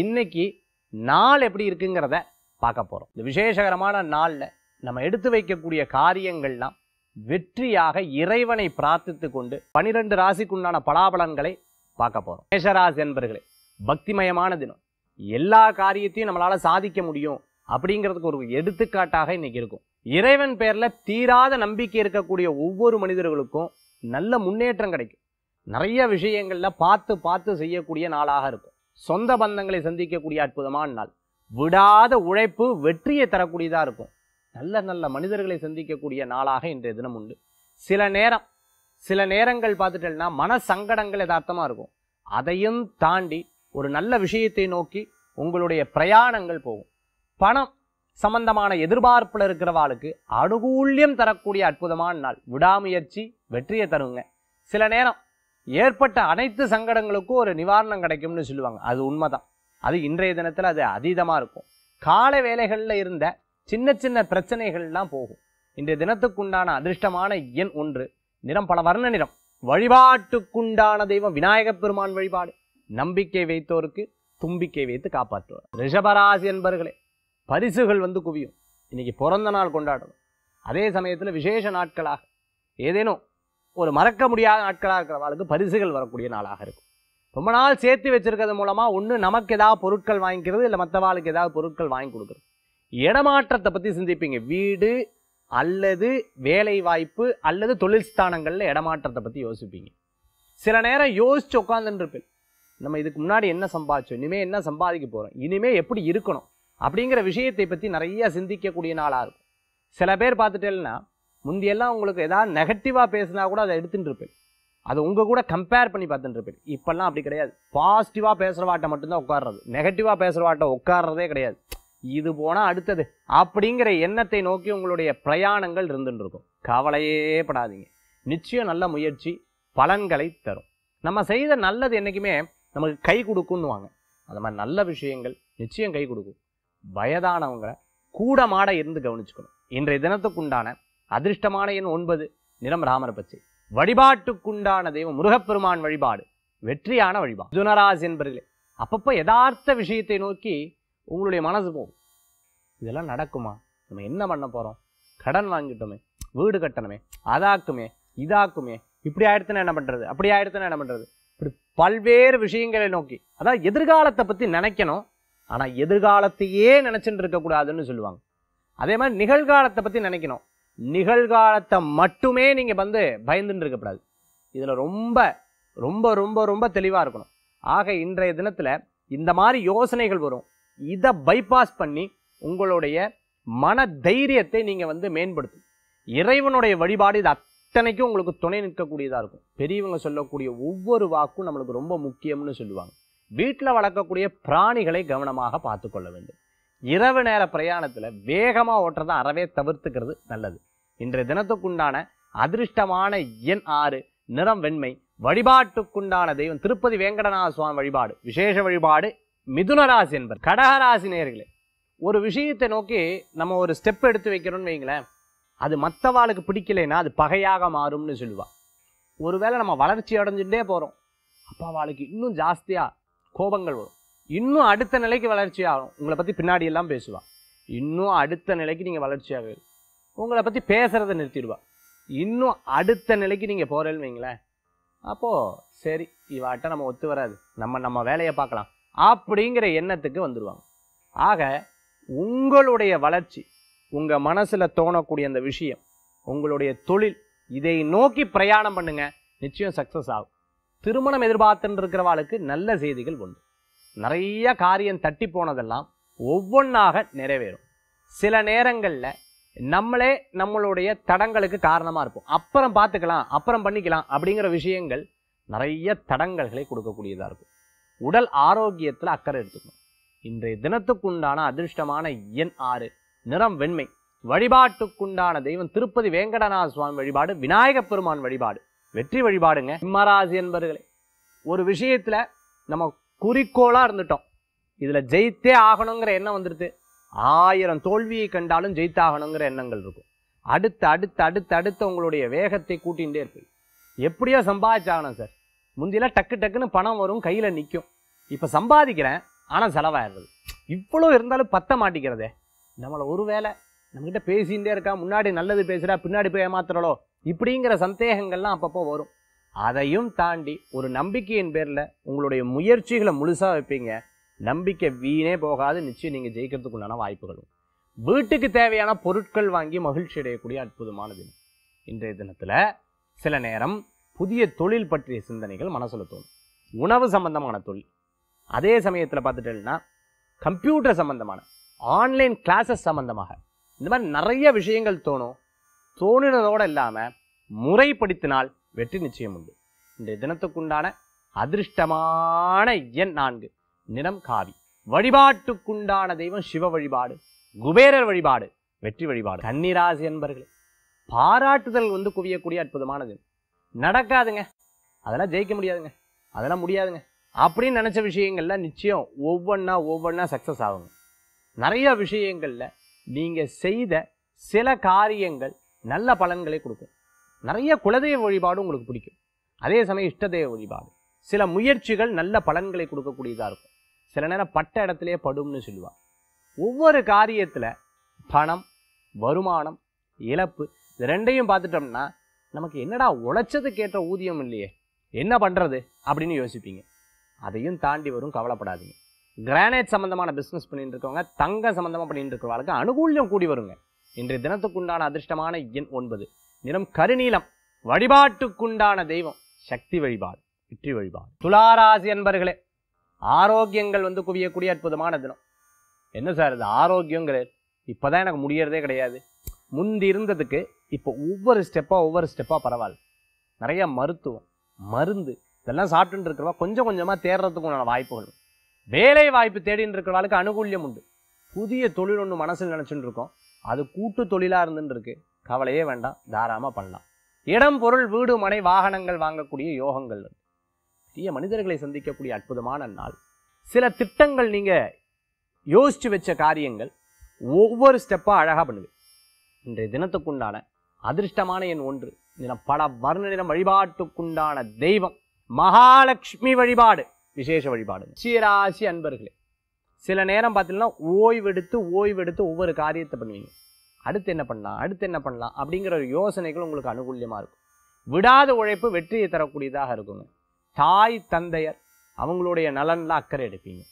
இன்னைக்கு நாள் எப்படி இருக்குங்கிறத பார்க்க போகிறோம் இந்த விசேஷகரமான நாளில் நம்ம எடுத்து வைக்கக்கூடிய காரியங்கள்லாம் வெற்றியாக இறைவனை பிரார்த்தித்து கொண்டு பனிரெண்டு ராசிக்குண்டான பலாபலன்களை பார்க்க போகிறோம் மேஷராசி என்பர்களே பக்திமயமான தினம் எல்லா காரியத்தையும் நம்மளால் சாதிக்க முடியும் அப்படிங்கிறதுக்கு ஒரு எடுத்துக்காட்டாக இன்னைக்கு இருக்கும் இறைவன் பேரில் தீராத நம்பிக்கை இருக்கக்கூடிய ஒவ்வொரு மனிதர்களுக்கும் நல்ல முன்னேற்றம் கிடைக்கும் நிறைய விஷயங்களில் பார்த்து பார்த்து செய்யக்கூடிய நாளாக இருக்கும் சொந்த பந்தங்களை சந்திக்கக்கூடிய அற்புதமான நாள் விடாத உழைப்பு வெற்றியை தரக்கூடியதாக இருக்கும் நல்ல நல்ல மனிதர்களை சந்திக்கக்கூடிய நாளாக இன்றைய தினம் உண்டு சில நேரம் சில நேரங்கள் பார்த்துட்டேன்னா மன சங்கடங்கள் யதார்த்தமாக இருக்கும் அதையும் தாண்டி ஒரு நல்ல விஷயத்தை நோக்கி உங்களுடைய பிரயாணங்கள் போகும் பணம் சம்பந்தமான எதிர்பார்ப்பில் இருக்கிறவாளுக்கு அனுகூல்யம் தரக்கூடிய அற்புதமான நாள் விடாமுயற்சி வெற்றியை தருங்க சில நேரம் ஏற்பட்ட அனைத்து சங்கடங்களுக்கும் ஒரு நிவாரணம் கிடைக்கும்னு சொல்லுவாங்க அது உண்மைதான் அது இன்றைய தினத்தில் அது அதீதமாக இருக்கும் கால வேலைகளில் இருந்த சின்ன சின்ன பிரச்சனைகள்லாம் போகும் இன்றைய தினத்துக்குண்டான அதிர்ஷ்டமான எண் ஒன்று நிறம் பல வர்ண நிறம் வழிபாட்டுக்குண்டான தெய்வம் விநாயகப் பெருமான் வழிபாடு நம்பிக்கை வைத்தோருக்கு தும்பிக்கை வைத்து காப்பாற்றுவார் ரிஷபராசி என்பர்களே பரிசுகள் வந்து குவியும் இன்னைக்கு பிறந்த நாள் கொண்டாடணும் அதே சமயத்தில் விசேஷ நாட்களாக ஏதேனும் ஒரு மறக்க முடியாத நாட்களாக இருக்கிற வாழ்க்கை பரிசுகள் வரக்கூடிய நாளாக இருக்கும் ரொம்ப நாள் சேர்த்து வச்சுருக்கிறது மூலமாக ஒன்று நமக்கு ஏதாவது பொருட்கள் வாங்கிக்கிறது இல்லை மற்றவாளுக்கு ஏதாவது பொருட்கள் வாங்கி கொடுக்குறது இடமாற்றத்தை பற்றி சிந்திப்பீங்க வீடு அல்லது வேலை வாய்ப்பு அல்லது தொழில் ஸ்தானங்களில் இடமாற்றத்தை பற்றி யோசிப்பீங்க சில நேரம் யோசிச்சு உட்காந்துருப்பேன் நம்ம இதுக்கு முன்னாடி என்ன சம்பாதிச்சோம் இனிமேல் என்ன சம்பாதிக்க போகிறோம் இனிமேல் எப்படி இருக்கணும் அப்படிங்கிற விஷயத்தை பற்றி நிறைய சிந்திக்கக்கூடிய நாளாக இருக்கும் சில பேர் பார்த்துட்டேன்னா முந்தியெல்லாம் உங்களுக்கு ஏதாவது நெகட்டிவாக பேசுனா கூட அதை எடுத்துகிட்டு இருப்பேன் அதை உங்கள் கூட கம்பேர் பண்ணி பார்த்துட்டு இருப்பேன் இப்போல்லாம் அப்படி கிடையாது பாசிட்டிவாக வாட்டை மட்டும்தான் உட்காடுறது நெகட்டிவாக வாட்டை உட்காடுறதே கிடையாது இது போனால் அடுத்தது அப்படிங்கிற எண்ணத்தை நோக்கி உங்களுடைய பிரயாணங்கள் இருந்துட்டுருக்கும் இருக்கும் கவலையே படாதீங்க நிச்சயம் நல்ல முயற்சி பலன்களை தரும் நம்ம செய்த நல்லது என்றைக்குமே நமக்கு கை கொடுக்குன்னுவாங்க அந்த மாதிரி நல்ல விஷயங்கள் நிச்சயம் கை கொடுக்கும் வயதானவங்களை கூட மாட இருந்து கவனிச்சுக்கணும் இன்றைய தினத்துக்குண்டான அதிர்ஷ்டமான எண் ஒன்பது நிறம் ராமர பச்சை வழிபாட்டுக்குண்டான தெய்வம் முருகப்பெருமான் வழிபாடு வெற்றியான வழிபாடு மிதுனராசி என்பர்களே அப்பப்போ யதார்த்த விஷயத்தை நோக்கி உங்களுடைய மனசு போகும் இதெல்லாம் நடக்குமா நம்ம என்ன பண்ண போகிறோம் கடன் வாங்கிட்டோமே வீடு கட்டணுமே அதாக்குமே இதாக்குமே இப்படி ஆயிடுத்துன்னா என்ன பண்ணுறது அப்படி ஆயிடுத்துன்னா என்ன பண்ணுறது இப்படி பல்வேறு விஷயங்களை நோக்கி அதாவது எதிர்காலத்தை பற்றி நினைக்கணும் ஆனால் எதிர்காலத்தையே நினச்சிட்டு இருக்கக்கூடாதுன்னு சொல்லுவாங்க அதே மாதிரி நிகழ்காலத்தை பற்றி நினைக்கணும் நிகழ்காலத்தை மட்டுமே நீங்கள் வந்து பயந்துன்னு இருக்கக்கூடாது இதில் ரொம்ப ரொம்ப ரொம்ப ரொம்ப தெளிவாக இருக்கணும் ஆக இன்றைய தினத்தில் இந்த மாதிரி யோசனைகள் வரும் இதை பைபாஸ் பண்ணி உங்களுடைய மன தைரியத்தை நீங்கள் வந்து மேம்படுத்தும் இறைவனுடைய வழிபாடு இது அத்தனைக்கும் உங்களுக்கு துணை நிற்கக்கூடியதாக இருக்கும் பெரியவங்க சொல்லக்கூடிய ஒவ்வொரு வாக்கும் நம்மளுக்கு ரொம்ப முக்கியம்னு சொல்லுவாங்க வீட்டில் வளர்க்கக்கூடிய பிராணிகளை கவனமாக பார்த்து கொள்ள வேண்டும் இரவு நேர பிரயாணத்தில் வேகமாக ஓட்டுறதை அறவே தவிர்த்துக்கிறது நல்லது இன்றைய தினத்துக்குண்டான அதிர்ஷ்டமான எண் ஆறு நிறம் வெண்மை வழிபாட்டுக்குண்டான தெய்வம் திருப்பதி வெங்கடநாத சுவாமி வழிபாடு விசேஷ வழிபாடு மிதுனராசி என்பர் கடகராசி நேர்களே ஒரு விஷயத்தை நோக்கி நம்ம ஒரு ஸ்டெப் எடுத்து வைக்கிறோம்னு வைங்களேன் அது மற்றவாளுக்கு பிடிக்கலைன்னா அது பகையாக மாறும்னு சொல்லுவாள் ஒருவேளை நம்ம வளர்ச்சி அடைஞ்சுட்டே போகிறோம் அவளுக்கு இன்னும் ஜாஸ்தியாக கோபங்கள் வரும் இன்னும் அடுத்த நிலைக்கு வளர்ச்சி ஆகும் உங்களை பற்றி பின்னாடி எல்லாம் பேசுவாள் இன்னும் அடுத்த நிலைக்கு நீங்கள் வளர்ச்சியாக உங்களை பற்றி பேசுகிறத நிறுத்திடுவா இன்னும் அடுத்த நிலைக்கு நீங்கள் போகிறேன்னு வைங்களேன் அப்போது சரி இவாட்ட நம்ம ஒத்து வராது நம்ம நம்ம வேலையை பார்க்கலாம் அப்படிங்கிற எண்ணத்துக்கு வந்துடுவாங்க ஆக உங்களுடைய வளர்ச்சி உங்கள் மனசில் தோணக்கூடிய அந்த விஷயம் உங்களுடைய தொழில் இதை நோக்கி பிரயாணம் பண்ணுங்க நிச்சயம் சக்ஸஸ் ஆகும் திருமணம் எதிர்பார்த்துன்னு இருக்கிறவாளுக்கு நல்ல செய்திகள் உண்டு நிறைய காரியம் தட்டி போனதெல்லாம் ஒவ்வொன்றாக நிறைவேறும் சில நேரங்களில் நம்மளே நம்மளுடைய தடங்களுக்கு காரணமாக இருப்போம் அப்புறம் பார்த்துக்கலாம் அப்புறம் பண்ணிக்கலாம் அப்படிங்கிற விஷயங்கள் நிறைய தடங்கல்களை கொடுக்கக்கூடியதாக இருக்கும் உடல் ஆரோக்கியத்தில் அக்கறை எடுத்துக்கணும் இன்றைய தினத்துக்குண்டான அதிர்ஷ்டமான எண் ஆறு நிறம் வெண்மை வழிபாட்டுக்குண்டான தெய்வம் திருப்பதி வேங்கடநாத சுவாமி வழிபாடு விநாயக பெருமான் வழிபாடு வெற்றி வழிபாடுங்க சிம்மராசி என்பர்களே ஒரு விஷயத்தில் நம்ம குறிக்கோளாக இருந்துட்டோம் இதில் ஜெயித்தே ஆகணுங்கிற எண்ணம் வந்துடுது ஆயிரம் தோல்வியை கண்டாலும் ஜெயித்தாகணுங்கிற எண்ணங்கள் இருக்கும் அடுத்து அடுத்து அடுத்து அடுத்து உங்களுடைய வேகத்தை கூட்டிகிட்டே இருப்பீங்க எப்படியோ சம்பாதிச்சாகணும் சார் முந்தியெல்லாம் டக்கு டக்குன்னு பணம் வரும் கையில் நிற்கும் இப்போ சம்பாதிக்கிறேன் ஆனால் செலவாயிடுறது இவ்வளோ இருந்தாலும் பத்த மாட்டிக்கிறதே நம்மளை ஒரு வேலை நம்மகிட்ட பேசிகிட்டே இருக்கா முன்னாடி நல்லது பேசுகிறா பின்னாடி போய் ஏமாத்துறளோ இப்படிங்கிற சந்தேகங்கள்லாம் அப்பப்போ வரும் அதையும் தாண்டி ஒரு நம்பிக்கையின் பேரில் உங்களுடைய முயற்சிகளை முழுசாக வைப்பீங்க நம்பிக்கை வீணே போகாது நிச்சயம் நீங்கள் ஜெயிக்கிறதுக்கு உண்டான வாய்ப்புகளும் வீட்டுக்கு தேவையான பொருட்கள் வாங்கி மகிழ்ச்சி அடையக்கூடிய அற்புதமான தினம் இன்றைய தினத்தில் சில நேரம் புதிய தொழில் பற்றிய சிந்தனைகள் மனசில் தோணும் உணவு சம்பந்தமான தொழில் அதே சமயத்தில் பார்த்துட்டேன்னா கம்ப்யூட்டர் சம்பந்தமான ஆன்லைன் கிளாஸஸ் சம்பந்தமாக இந்த மாதிரி நிறைய விஷயங்கள் தோணும் தோணினதோடு இல்லாமல் முறைப்படுத்தினால் வெற்றி நிச்சயம் உண்டு இந்த தினத்துக்குண்டான அதிர்ஷ்டமான எண் நான்கு நிறம் காவி வழிபாட்டுக்குண்டான தெய்வம் சிவ வழிபாடு குபேரர் வழிபாடு வெற்றி வழிபாடு கன்னிராசி என்பர்கள் பாராட்டுதல் வந்து குவியக்கூடிய அற்புதமானது நடக்காதுங்க அதெல்லாம் ஜெயிக்க முடியாதுங்க அதெல்லாம் முடியாதுங்க அப்படின்னு நினச்ச விஷயங்கள்லாம் நிச்சயம் ஒவ்வொன்றா ஒவ்வொன்றா சக்ஸஸ் ஆகுங்க நிறைய விஷயங்களில் நீங்கள் செய்த சில காரியங்கள் நல்ல பலன்களை கொடுக்கும் நிறைய குலதெய்வ வழிபாடு உங்களுக்கு பிடிக்கும் அதே சமயம் இஷ்டதெய்வ வழிபாடு சில முயற்சிகள் நல்ல பலன்களை கொடுக்கக்கூடியதாக இருக்கும் சில நேரம் பட்ட இடத்துலையே படும்னு சொல்லுவா ஒவ்வொரு காரியத்தில் பணம் வருமானம் இழப்பு இது ரெண்டையும் பார்த்துட்டோம்னா நமக்கு என்னடா ஏற்ற ஊதியம் இல்லையே என்ன பண்ணுறது அப்படின்னு யோசிப்பீங்க அதையும் தாண்டி வரும் கவலைப்படாதீங்க கிரானைட் சம்மந்தமான பிஸ்னஸ் பண்ணிட்டு இருக்கவங்க தங்க சம்மந்தமாக பண்ணிட்டு இருக்கிறவங்களுக்கு அனுகூல்யம் கூடி வருங்க இன்றைய தினத்துக்குண்டான அதிர்ஷ்டமான எண் ஒன்பது நிறம் கருநீலம் வழிபாட்டுக்குண்டான தெய்வம் சக்தி வழிபாடு வெற்றி வழிபாடு துளாராசி என்பர்களே ஆரோக்கியங்கள் வந்து குவியக்கூடிய அற்புதமான தினம் என்ன சார் இது ஆரோக்கியங்கிறது இப்போ தான் எனக்கு முடியறதே கிடையாது முந்தி இருந்ததுக்கு இப்போ ஒவ்வொரு ஸ்டெப்பாக ஒவ்வொரு ஸ்டெப்பாக பரவாயில்ல நிறைய மருத்துவம் மருந்து இதெல்லாம் சாப்பிட்டுன்னு இருக்கிறவா கொஞ்சம் கொஞ்சமாக தேடுறதுக்கு உண்டான வாய்ப்புகள் வேலை வாய்ப்பு தேடின்னு இருக்கிறவாளுக்கு அனுகூல்யம் உண்டு புதிய தொழில் ஒன்று மனசில் நினச்சிட்டு இருக்கோம் அது கூட்டு தொழிலாக இருந்துருக்கு கவலையே வேண்டாம் தாராளமாக பண்ணலாம் இடம் பொருள் வீடு மனை வாகனங்கள் வாங்கக்கூடிய யோகங்கள் இருக்கு தீய மனிதர்களை சந்திக்கக்கூடிய அற்புதமான நாள் சில திட்டங்கள் நீங்கள் யோசித்து வச்ச காரியங்கள் ஒவ்வொரு ஸ்டெப்பாக அழகாக பண்ணுது இன்றைய தினத்துக்குண்டான அதிர்ஷ்டமான என் ஒன்று தினம் பல வர்ணநிறம் வழிபாட்டுக்குண்டான தெய்வம் மகாலட்சுமி வழிபாடு விசேஷ வழிபாடு சீராசி அன்பர்களே சில நேரம் பார்த்தீங்கன்னா ஓய்வெடுத்து ஓய்வெடுத்து ஒவ்வொரு காரியத்தை பண்ணுவீங்க அடுத்து என்ன பண்ணலாம் அடுத்து என்ன பண்ணலாம் அப்படிங்கிற ஒரு யோசனைகள் உங்களுக்கு அனுகூல்யமாக இருக்கும் விடாத உழைப்பு வெற்றியை தரக்கூடியதாக இருக்குங்க தாய் தந்தையர் அவங்களுடைய நலனில் அக்கறை எடுப்பீங்க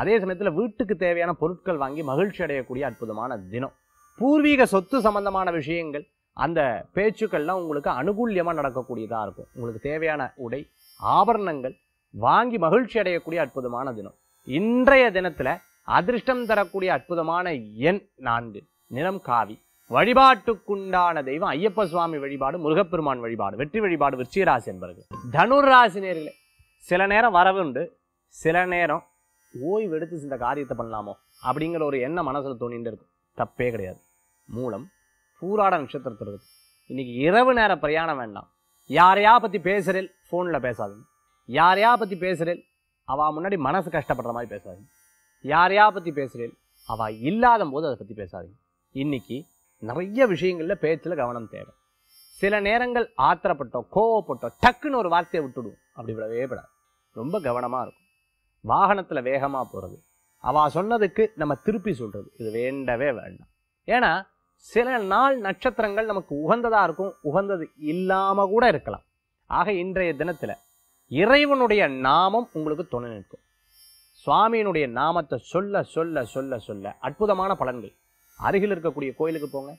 அதே சமயத்தில் வீட்டுக்கு தேவையான பொருட்கள் வாங்கி மகிழ்ச்சி அடையக்கூடிய அற்புதமான தினம் பூர்வீக சொத்து சம்பந்தமான விஷயங்கள் அந்த பேச்சுக்கள்லாம் உங்களுக்கு அனுகூல்யமாக நடக்கக்கூடியதாக இருக்கும் உங்களுக்கு தேவையான உடை ஆபரணங்கள் வாங்கி மகிழ்ச்சி அடையக்கூடிய அற்புதமான தினம் இன்றைய தினத்தில் அதிர்ஷ்டம் தரக்கூடிய அற்புதமான எண் நான்கு நிறம் காவி வழிபாட்டுக்குண்டான தெய்வம் ஐயப்ப சுவாமி வழிபாடு முருகப்பெருமான் வழிபாடு வெற்றி வழிபாடு விருச்சிகராசி என்பவர்கள் தனுராசி நேர்களே சில நேரம் வரவு உண்டு சில நேரம் ஓய்வு எடுத்து இந்த காரியத்தை பண்ணலாமோ அப்படிங்கிற ஒரு எண்ணம் மனசில் தோணிட்டு இருக்கும் தப்பே கிடையாது மூலம் பூராட நட்சத்திரத்தில் இருக்கு இன்னைக்கு இரவு நேர பிரயாணம் வேண்டாம் யாரையா பற்றி பேசுறேல் ஃபோனில் பேசாதீங்க யாரையா பற்றி பேசுறேல் அவள் முன்னாடி மனசு கஷ்டப்படுற மாதிரி பேசாதீங்க யாரையா பற்றி பேசுறேல் அவள் இல்லாத போது அதை பற்றி பேசாதீங்க இன்னைக்கு நிறைய விஷயங்களில் பேச்சில் கவனம் தேவை சில நேரங்கள் ஆத்திரப்பட்டோம் கோவப்பட்டோம் டக்குன்னு ஒரு வார்த்தையை விட்டுடும் அப்படி விடவே விடாது ரொம்ப கவனமாக இருக்கும் வாகனத்தில் வேகமாக போகிறது அவள் சொன்னதுக்கு நம்ம திருப்பி சொல்கிறது இது வேண்டவே வேண்டாம் ஏன்னா சில நாள் நட்சத்திரங்கள் நமக்கு உகந்ததாக இருக்கும் உகந்தது இல்லாமல் கூட இருக்கலாம் ஆக இன்றைய தினத்தில் இறைவனுடைய நாமம் உங்களுக்கு துணை நிற்கும் சுவாமியினுடைய நாமத்தை சொல்ல சொல்ல சொல்ல சொல்ல அற்புதமான பலன்கள் அருகில் இருக்கக்கூடிய கோயிலுக்கு போங்க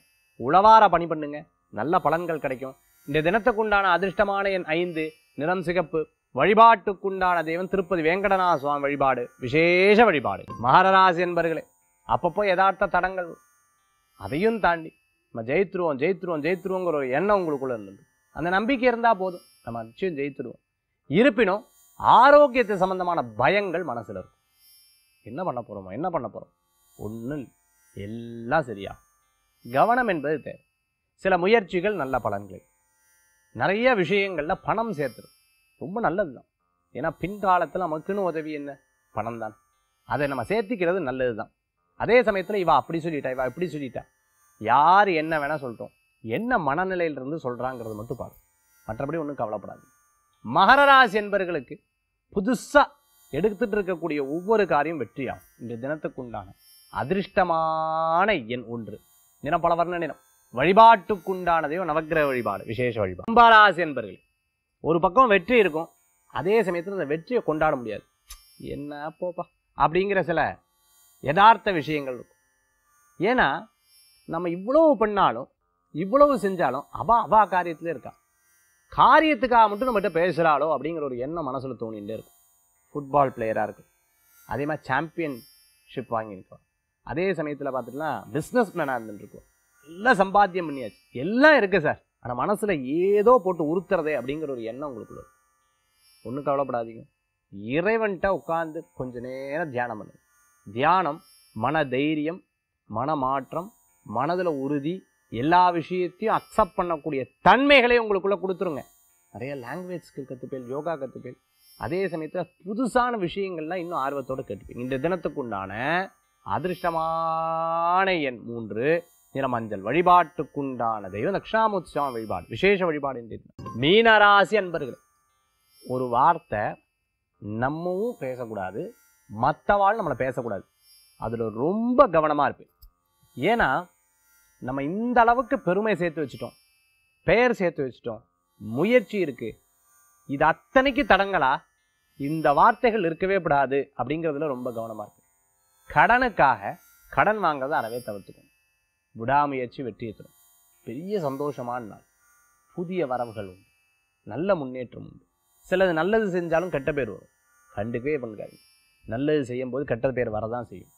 உழவார பணி பண்ணுங்க நல்ல பலன்கள் கிடைக்கும் இந்த தினத்துக்குண்டான அதிர்ஷ்டமான என் ஐந்து நிறம் சிகப்பு வழிபாட்டுக்குண்டான தெய்வம் திருப்பதி வேங்கடநாத சுவாமி வழிபாடு விசேஷ வழிபாடு மகரராசி என்பர்களே அப்பப்போ யதார்த்த தடங்கள் அதையும் தாண்டி நம்ம ஜெயித்துருவோம் ஜெயித்துருவோம் ஜெயித்துருவோங்கிற ஒரு எண்ணம் உங்களுக்குள்ள இருந்தது அந்த நம்பிக்கை இருந்தால் போதும் நம்ம நிச்சயம் ஜெயித்துருவோம் இருப்பினும் ஆரோக்கியத்தை சம்பந்தமான பயங்கள் மனசில் இருக்கும் என்ன பண்ண போகிறோமோ என்ன பண்ண போகிறோம் ஒன்றும் எல்லாம் சரியா கவனம் என்பது தேவை சில முயற்சிகள் நல்ல பலன்கள் நிறைய விஷயங்களில் பணம் சேர்த்துரும் ரொம்ப நல்லது தான் ஏன்னா பின்காலத்தில் நமக்குன்னு உதவி என்ன பணம் தான் அதை நம்ம சேர்த்திக்கிறது நல்லது தான் அதே சமயத்தில் இவா அப்படி சொல்லிட்டா இவா இப்படி சொல்லிட்டா யார் என்ன வேணால் சொல்லிட்டோம் என்ன மனநிலையிலிருந்து சொல்கிறாங்கிறது மட்டும் பாரு மற்றபடி ஒன்றும் கவலைப்படாது மகர ராசி என்பவர்களுக்கு புதுசாக எடுத்துகிட்டு இருக்கக்கூடிய ஒவ்வொரு காரியம் வெற்றியாகும் இந்த தினத்துக்கு உண்டான அதிர்ஷ்டமான எண் ஒன்று நினம் பல வர்ண நினம் வழிபாட்டுக்குண்டானதையும் தெய்வம் நவக்கிரக வழிபாடு விசேஷ வழிபாடு கும்பராசி என்பர்கள் ஒரு பக்கம் வெற்றி இருக்கும் அதே சமயத்தில் அந்த வெற்றியை கொண்டாட முடியாது என்ன போப்பா அப்படிங்கிற சில யதார்த்த விஷயங்கள் இருக்கும் ஏன்னா நம்ம இவ்வளவு பண்ணாலும் இவ்வளவு செஞ்சாலும் அவா அவா காரியத்திலே இருக்கா காரியத்துக்காக மட்டும் நம்மகிட்ட பேசுகிறாளோ அப்படிங்கிற ஒரு எண்ணம் மனசில் தோணிகிட்டே இருக்கும் ஃபுட்பால் பிளேயராக இருக்கும் அதே மாதிரி சாம்பியன்ஷிப் வாங்கியிருக்கோம் அதே சமயத்தில் பார்த்துட்டுனா பிஸ்னஸ் மேனாக இருந்துருக்கும் எல்லாம் சம்பாத்தியம் பண்ணியாச்சு எல்லாம் இருக்குது சார் ஆனால் மனசில் ஏதோ போட்டு உறுத்துறதே அப்படிங்கிற ஒரு எண்ணம் உங்களுக்குள்ள ஒன்றும் கவலைப்படாதீங்க இறைவன்கிட்ட உட்காந்து கொஞ்ச நேரம் தியானம் பண்ணுங்க தியானம் மன தைரியம் மனமாற்றம் மனதில் உறுதி எல்லா விஷயத்தையும் அக்செப்ட் பண்ணக்கூடிய தன்மைகளை உங்களுக்குள்ளே கொடுத்துருங்க நிறைய லாங்குவேஜ் ஸ்கில் கற்றுப்பேல் யோகா கற்றுப்பேல் அதே சமயத்தில் புதுசான விஷயங்கள்லாம் இன்னும் ஆர்வத்தோடு கேட்டுப்பேன் இந்த தினத்துக்கு உண்டான அதிர்ஷ்டமான எண் மூன்று நிறமஞ்சள் வழிபாட்டுக்குண்டான தெய்வம் தக்ஷாமுத் வழிபாடு விசேஷ வழிபாடு என்று மீனராசி அன்பர்கள் ஒரு வார்த்தை நம்மவும் பேசக்கூடாது மற்றவாள் நம்மளை பேசக்கூடாது அதில் ரொம்ப கவனமாக இருப்பேன் ஏன்னா நம்ம இந்த அளவுக்கு பெருமை சேர்த்து வச்சுட்டோம் பெயர் சேர்த்து வச்சுட்டோம் முயற்சி இருக்குது இது அத்தனைக்கு தடங்களா இந்த வார்த்தைகள் இருக்கவே கூடாது அப்படிங்கிறதுல ரொம்ப கவனமாக கடனுக்காக கடன் வாங்கிறத அறவே தவிர்த்துக்கணும் விடாமுயற்சி வெற்றி தரும் பெரிய சந்தோஷமான நாள் புதிய வரவுகள் உண்டு நல்ல முன்னேற்றம் உண்டு சிலது நல்லது செஞ்சாலும் கெட்ட பேர் வரும் கண்டுக்கவே பண்ணுறாங்க நல்லது செய்யும் போது கெட்ட பேர் வரதான் செய்யும்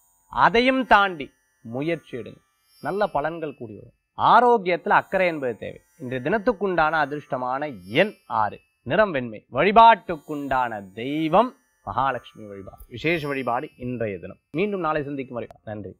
அதையும் தாண்டி முயற்சி எடுங்க நல்ல பலன்கள் கூடி வரும் ஆரோக்கியத்தில் அக்கறை என்பது தேவை இன்றைய தினத்துக்குண்டான அதிர்ஷ்டமான எண் ஆறு நிறம் வெண்மை வழிபாட்டுக்குண்டான தெய்வம் மகாலட்சுமி வழிபாடு விசேஷ வழிபாடு இன்றைய தினம் மீண்டும் நாளை சந்திக்கும் வரை நன்றி